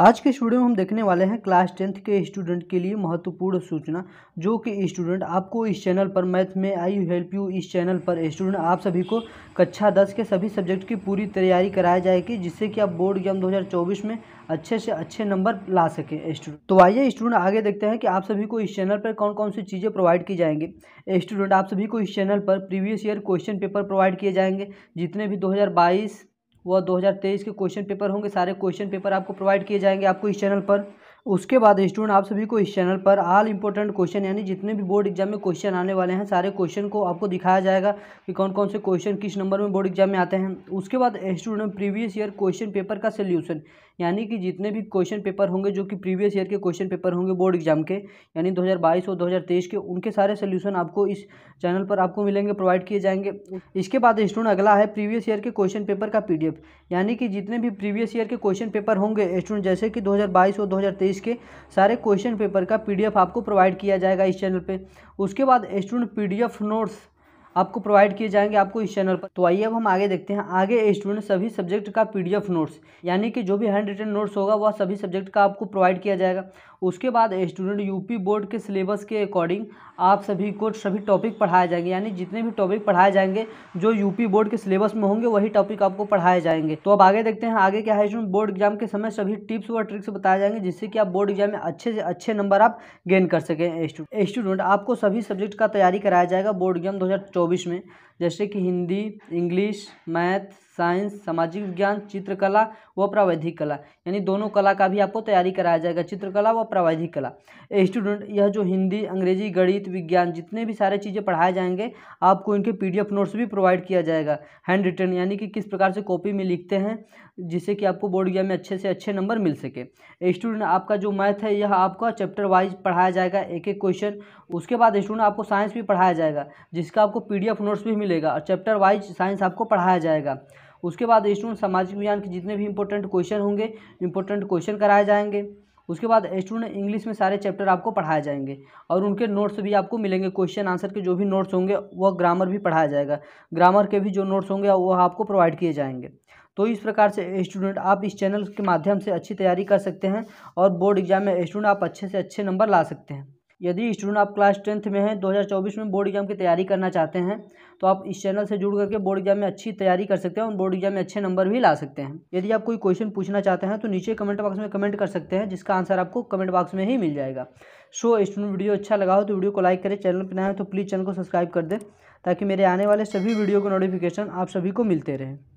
आज के स्टूडियो में हम देखने वाले हैं क्लास टेंथ के स्टूडेंट के लिए महत्वपूर्ण सूचना जो कि स्टूडेंट आपको इस चैनल पर मैथ में आई हेल्प यू इस चैनल पर स्टूडेंट आप सभी को कक्षा दस के सभी सब्जेक्ट की पूरी तैयारी कराई जाएगी जिससे कि आप बोर्ड एग्जाम 2024 में अच्छे से अच्छे नंबर ला सकें स्टूडेंट तो आइए स्टूडेंट आगे देखते हैं कि आप सभी को इस चैनल पर कौन कौन सी चीज़ें प्रोवाइड की जाएंगी स्टूडेंट आप सभी को इस चैनल पर previous year question paper provide किए जाएंगे जितने भी दो वह 2023 के क्वेश्चन पेपर होंगे सारे क्वेश्चन पेपर आपको प्रोवाइड किए जाएंगे आपको इस चैनल पर उसके बाद स्टूडेंट आप सभी को इस चैनल पर आल इंपॉर्टेंट क्वेश्चन यानी जितने भी बोर्ड एग्जाम में क्वेश्चन आने वाले हैं सारे क्वेश्चन को आपको दिखाया जाएगा कि कौन कौन से क्वेश्चन किस नंबर में बोर्ड एग्जाम में आते हैं उसके बाद student previous year question paper का सोल्यूशन यानी कि जितने भी क्वेश्चन पेपर होंगे जो कि प्रीवियस ईयर के क्वेश्चन पेपर होंगे बोर्ड एग्जाम के यानी 2022 और 2023 के उनके सारे सोल्यूशन आपको इस चैनल पर आपको मिलेंगे प्रोवाइड किए जाएंगे इसके बाद स्टूडेंट अगला है प्रीवियस ईयर के क्वेश्चन पेपर का पी यानी कि जितने भी प्रीवियस ईयर के क्वेश्चन पेपर होंगे स्टूडेंट जैसे कि दो और दो के सारे क्वेश्चन पेपर का पी आपको प्रोवाइड किया जाएगा इस चैनल पर उसके बाद स्टूडेंट पी नोट्स आपको प्रोवाइड किए जाएंगे आपको इस चैनल पर तो आइए अब हम आगे देखते हैं आगे स्टूडेंट सभी सब्जेक्ट का पीडीएफ नोट्स यानी कि जो भी हैंड रिटन नोट्स होगा वह सभी सब्जेक्ट का आपको प्रोवाइड किया जाएगा उसके बाद स्टूडेंट यूपी बोर्ड के सिलेबस के अकॉर्डिंग आप सभी को सभी टॉपिक पढ़ाए जाएंगे यानी जितने भी टॉपिक पढ़ाए जाएंगे जो यूपी बोर्ड के सिलेबस में होंगे वही टॉपिक आपको पढ़ाए जाएंगे तो अब आगे देखते हैं आगे क्या है स्टूडेंट बोर्ड एग्जाम के समय सभी टिप्स और ट्रिक्स बताए जाएंगे जिससे कि आप बोर्ड एग्जाम में अच्छे से अच्छे नंबर आप गेन कर सकें स्टूडेंट आपको सभी सब्जेक्ट का तैयारी कराया जाएगा बोर्ड एग्जाम दो में जैसे कि हिंदी इंग्लिश मैथ साइंस सामाजिक विज्ञान चित्रकला व प्रावैधिक कला यानी दोनों कला का भी आपको तैयारी कराया जाएगा चित्रकला व प्रावाधिक कला स्टूडेंट यह जो हिंदी अंग्रेजी गणित विज्ञान जितने भी सारे चीज़ें पढ़ाए जाएंगे आपको इनके पीडीएफ नोट्स भी प्रोवाइड किया जाएगा हैंड रिटर्न यानी कि किस प्रकार से कॉपी में लिखते हैं जिससे कि आपको बोर्ड एग्जाम में अच्छे से अच्छे नंबर मिल सके स्टूडेंट आपका जो मैथ है यह आपका चैप्टर वाइज पढ़ाया जाएगा एक एक क्वेश्चन उसके बाद स्टूडेंट आपको साइंस भी पढ़ाया जाएगा जिसका आपको पी नोट्स भी मिलेगा और चैप्टर वाइज साइंस आपको पढ़ाया जाएगा उसके बाद स्टूडेंट सामाजिक विज्ञान के जितने भी इंपॉर्टेंट क्वेश्चन होंगे इंपॉर्टेंट क्वेश्चन कराए जाएंगे उसके बाद स्टूडेंट इंग्लिश में सारे चैप्टर आपको पढ़ाए जाएंगे और उनके नोट्स भी आपको मिलेंगे क्वेश्चन आंसर के जो भी नोट्स होंगे वह ग्रामर भी पढ़ाया जाएगा ग्रामर के भी जो नोट्स होंगे वह आपको प्रोवाइड किए जाएंगे तो इस प्रकार से स्टूडेंट आप इस चैनल के माध्यम से अच्छी तैयारी कर सकते हैं और बोर्ड एग्जाम में स्टूडेंट आप अच्छे से अच्छे नंबर ला सकते हैं यदि स्टूडेंट आप क्लास टेंथ में हैं 2024 में बोर्ड एग्जाम की तैयारी करना चाहते हैं तो आप इस चैनल से जुड़ करके बोर्ड एग्जाम में अच्छी तैयारी कर सकते हैं और बोर्ड एग्जाम में अच्छे नंबर भी ला सकते हैं यदि आप कोई क्वेश्चन पूछना चाहते हैं तो नीचे कमेंट बॉक्स में कमेंट कर सकते हैं जिसका आंसर आपको कमेंट बॉक्स में ही मिल जाएगा सो स्टूडेंट वीडियो अच्छा लगा हो तो वीडियो को लाइक करें चैनल पर नया है तो प्लीज़ चैनल को सब्सक्राइब कर दें ताकि मेरे आने वाले सभी वीडियो को नोटिफिकेशन आप सभी को मिलते रहें